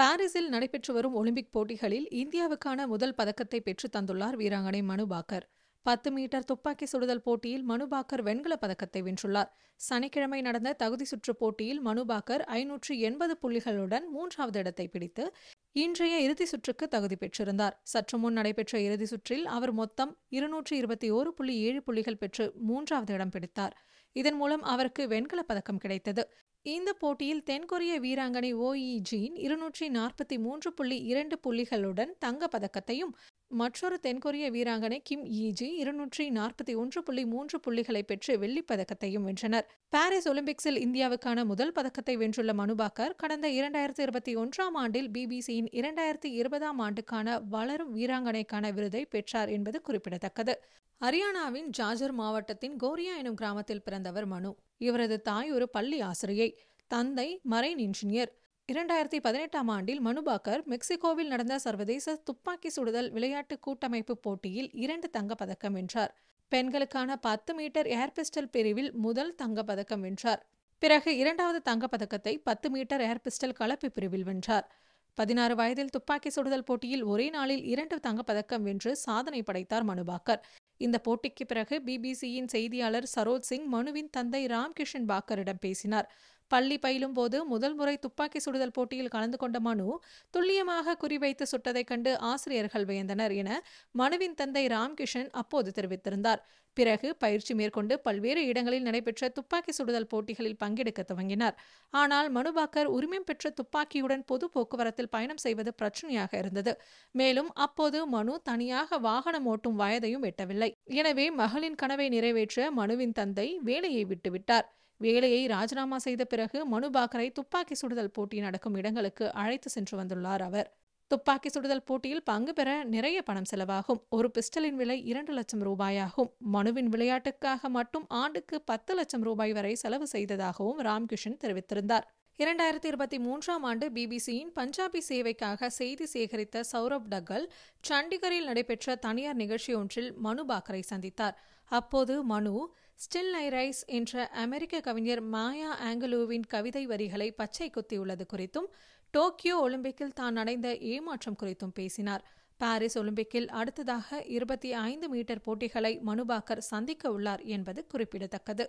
பாரிஸில் நடைபெற்று வரும் ஒலிம்பிக் போட்டிகளில் இந்தியாவுக்கான முதல் பதக்கத்தை பெற்று தந்துள்ளார் வீராங்கனை மனு பாக்கர் பத்து மீட்டர் துப்பாக்கி சுடுதல் போட்டியில் மனு பாக்கர் வெண்கல பதக்கத்தை வென்றுள்ளார் சனிக்கிழமை நடந்த தகுதி சுற்று போட்டியில் மனு பாக்கர் ஐநூற்று எண்பது புள்ளிகளுடன் மூன்றாவது இடத்தை பிடித்து இன்றைய இறுதி சுற்றுக்கு தகுதி பெற்றிருந்தார் சற்று முன் நடைபெற்ற இறுதி சுற்றில் அவர் மொத்தம் இருநூற்றி இருபத்தி ஓரு புள்ளி ஏழு புள்ளிகள் பெற்று மூன்றாவது இடம் பிடித்தார் இதன் மூலம் அவருக்கு வெண்கல பதக்கம் கிடைத்தது இந்த போட்டியில் தென்கொரிய வீராங்கனை ஓஇ ஜீன் இருநூற்றி நாற்பத்தி மூன்று புள்ளி இரண்டு புள்ளிகளுடன் தங்கப்பதக்கத்தையும் மற்றொரு தென்கொரிய வீராங்கனை கிம் ஈஜி இருநூற்றி நாற்பத்தி ஒன்று புள்ளி மூன்று புள்ளிகளை பெற்று வெள்ளிப்பதக்கத்தையும் வென்றனர் பாரிஸ் ஒலிம்பிக்ஸில் இந்தியாவுக்கான முதல் பதக்கத்தை வென்றுள்ள மனுபாக்கர் கடந்த இரண்டாயிரத்தி இருபத்தி ஒன்றாம் ஆண்டில் பிபிசியின் இரண்டாயிரத்தி இருபதாம் ஆண்டுக்கான வளரும் வீராங்கனைக்கான விருதை பெற்றார் என்பது குறிப்பிடத்தக்கது ஹரியானாவின் ஜாஜர் மாவட்டத்தின் கோரியா எனும் கிராமத்தில் பிறந்தவர் மனு இவரது தாய் ஒரு பள்ளி ஆசிரியை தந்தை மரைன் இன்ஜினியர் இரண்டாயிரத்தி பதினெட்டாம் ஆண்டில் மனுபாக்கர் மெக்சிகோவில் நடந்த சர்வதேச துப்பாக்கி சுடுதல் விளையாட்டு கூட்டமைப்பு போட்டியில் இரண்டு தங்கப்பதக்கம் வென்றார் பெண்களுக்கான பத்து மீட்டர் ஏர் பிஸ்டல் பிரிவில் முதல் தங்கப்பதக்கம் வென்றார் பிறகு இரண்டாவது தங்கப்பதக்கத்தை பத்து மீட்டர் ஏர் பிஸ்டல் கலப்பு பிரிவில் வென்றார் பதினாறு வயதில் துப்பாக்கி சுடுதல் போட்டியில் ஒரே நாளில் இரண்டு தங்கப்பதக்கம் வென்று சாதனை படைத்தார் மனுபாக்கர் இந்த போட்டிக்கு பிறகு பிபிசியின் செய்தியாளர் சரோஜ் சிங் மனுவின் தந்தை ராம்கிஷன் பாக்கரிடம் பேசினார் பள்ளி பயிலும் போது முதல் முறை துப்பாக்கி சுடுதல் போட்டியில் கலந்து கொண்ட மனு துல்லியமாக குறிவைத்து சுட்டதைக் கண்டு ஆசிரியர்கள் வியந்தனர் என மனுவின் தந்தை ராம்கிஷன் அப்போது தெரிவித்திருந்தார் பிறகு பயிற்சி மேற்கொண்டு பல்வேறு இடங்களில் நடைபெற்ற துப்பாக்கி சுடுதல் போட்டிகளில் பங்கெடுக்க துவங்கினார் ஆனால் மனுபாக்கர் உரிமம் பெற்ற துப்பாக்கியுடன் பொது போக்குவரத்தில் பயணம் செய்வது பிரச்சனையாக இருந்தது மேலும் அப்போது மனு தனியாக வாகனம் ஓட்டும் வயதையும் எட்டவில்லை எனவே மகளின் கனவை நிறைவேற்ற மனுவின் தந்தை வேலையை விட்டுவிட்டார் வேலையை ராஜினாமா செய்த பிறகு மனு பாக்கரை துப்பாக்கி சுடுதல் போட்டி நடக்கும் இடங்களுக்கு அழைத்து சென்று வந்துள்ளார் அவர் துப்பாக்கி சுடுதல் போட்டியில் பங்கு பெற நிறைய பணம் செலவாகும் ஒரு பிஸ்டலின் விலை இரண்டு லட்சம் ரூபாயாகும் மனுவின் விளையாட்டுக்காக மட்டும் ஆண்டுக்கு பத்து லட்சம் ரூபாய் வரை செலவு செய்ததாகவும் ராம்கிருஷ்ணன் தெரிவித்திருந்தார் இரண்டாயிரத்தி இருபத்தி மூன்றாம் ஆண்டு பிபிசியின் பஞ்சாபி சேவைக்காக செய்தி சேகரித்த சௌரப் டகல் சண்டிகரில் நடைபெற்ற தனியார் நிகழ்ச்சி ஒன்றில் மனு பாக்கரை சந்தித்தார் அப்போது மனு ஸ்டில் ஐ ரைஸ் என்ற அமெரிக்க கவிஞர் மாயா ஆங்கலோவின் கவிதை வரிகளை பச்சை குத்தியுள்ளது குறித்தும் டோக்கியோ ஒலிம்பிக்கில் தான் அடைந்த ஏமாற்றம் குறித்தும் பேசினார் பாரிஸ் ஒலிம்பிக்கில் அடுத்ததாக இருபத்தி ஐந்து மீட்டர் போட்டிகளை மனுபாக்கர் சந்திக்க உள்ளார் என்பது குறிப்பிடத்தக்கது